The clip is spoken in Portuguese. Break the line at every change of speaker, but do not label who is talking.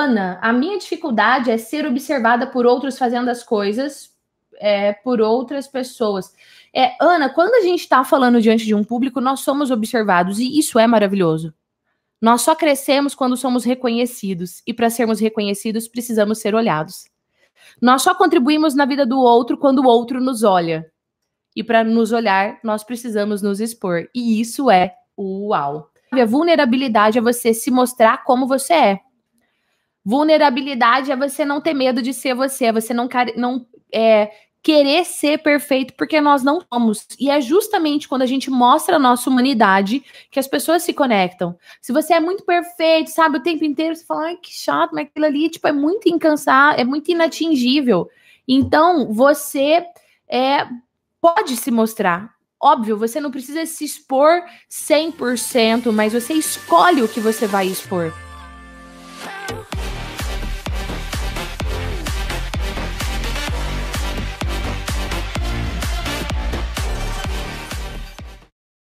Ana, a minha dificuldade é ser observada por outros fazendo as coisas é, por outras pessoas. É, Ana, quando a gente está falando diante de um público, nós somos observados e isso é maravilhoso. Nós só crescemos quando somos reconhecidos e para sermos reconhecidos precisamos ser olhados. Nós só contribuímos na vida do outro quando o outro nos olha. E para nos olhar, nós precisamos nos expor. E isso é uau. A vulnerabilidade é você se mostrar como você é. Vulnerabilidade é você não ter medo de ser você, é você não, não é, querer ser perfeito, porque nós não somos. E é justamente quando a gente mostra a nossa humanidade que as pessoas se conectam. Se você é muito perfeito, sabe, o tempo inteiro, você fala, ai, que chato, mas aquilo ali, tipo, é muito incansável, é muito inatingível. Então, você é, pode se mostrar. Óbvio, você não precisa se expor 100%, mas você escolhe o que você vai expor.